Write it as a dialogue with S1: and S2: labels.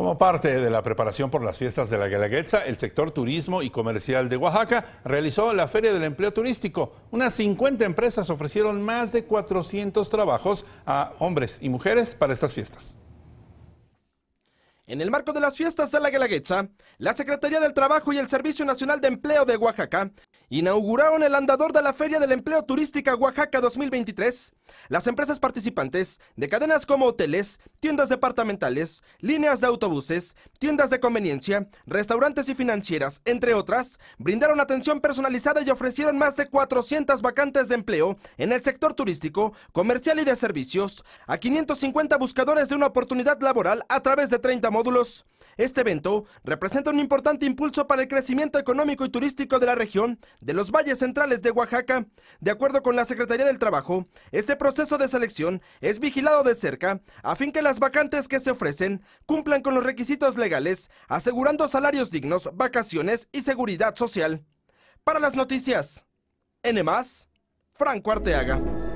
S1: Como parte de la preparación por las fiestas de la Guelaguetza, el sector turismo y comercial de Oaxaca realizó la Feria del Empleo Turístico. Unas 50 empresas ofrecieron más de 400 trabajos a hombres y mujeres para estas fiestas.
S2: En el marco de las fiestas de la Guelaguetza, la Secretaría del Trabajo y el Servicio Nacional de Empleo de Oaxaca inauguraron el andador de la Feria del Empleo Turística Oaxaca 2023. Las empresas participantes de cadenas como hoteles, tiendas departamentales, líneas de autobuses, tiendas de conveniencia, restaurantes y financieras, entre otras, brindaron atención personalizada y ofrecieron más de 400 vacantes de empleo en el sector turístico, comercial y de servicios, a 550 buscadores de una oportunidad laboral a través de 30 módulos. Este evento representa un importante impulso para el crecimiento económico y turístico de la región de los valles centrales de Oaxaca. De acuerdo con la Secretaría del Trabajo, este proceso de selección es vigilado de cerca a fin que las vacantes que se ofrecen cumplan con los requisitos legales, asegurando salarios dignos, vacaciones y seguridad social. Para las noticias, N+, Franco Arteaga.